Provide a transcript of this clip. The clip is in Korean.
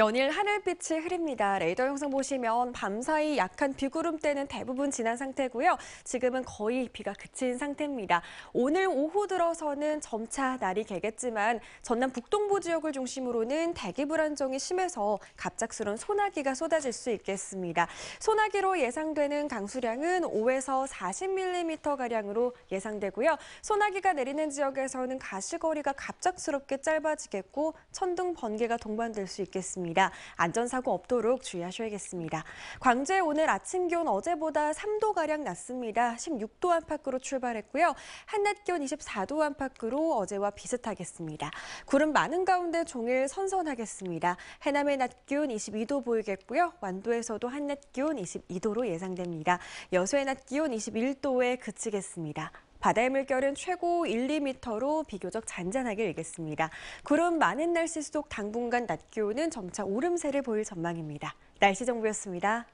연일 하늘빛이 흐립니다. 레이더 영상 보시면 밤사이 약한 비구름대는 대부분 지난 상태고요. 지금은 거의 비가 그친 상태입니다. 오늘 오후 들어서는 점차 날이 개겠지만 전남 북동부 지역을 중심으로는 대기 불안정이 심해서 갑작스런 소나기가 쏟아질 수 있겠습니다. 소나기로 예상되는 강수량은 5에서 40mm가량으로 예상되고요. 소나기가 내리는 지역에서는 가시거리가 갑작스럽게 짧아지겠고 천둥 번개가 동반될 수 있겠습니다. 있습니다. 안전사고 없도록 주의하셔야겠습니다. 광주에 오늘 아침 기온 어제보다 3도가량 낮습니다. 16도 안팎으로 출발했고요. 한낮 기온 24도 안팎으로 어제와 비슷하겠습니다. 구름 많은 가운데 종일 선선하겠습니다. 해남의 낮 기온 22도 보이겠고요. 완도에서도 한낮 기온 22도로 예상됩니다. 여수의 낮 기온 21도에 그치겠습니다. 바다의 물결은 최고 1, 2m로 비교적 잔잔하게 일겠습니다. 구름 많은 날씨 속 당분간 낮 기온은 점차 오름세를 보일 전망입니다. 날씨 정보였습니다.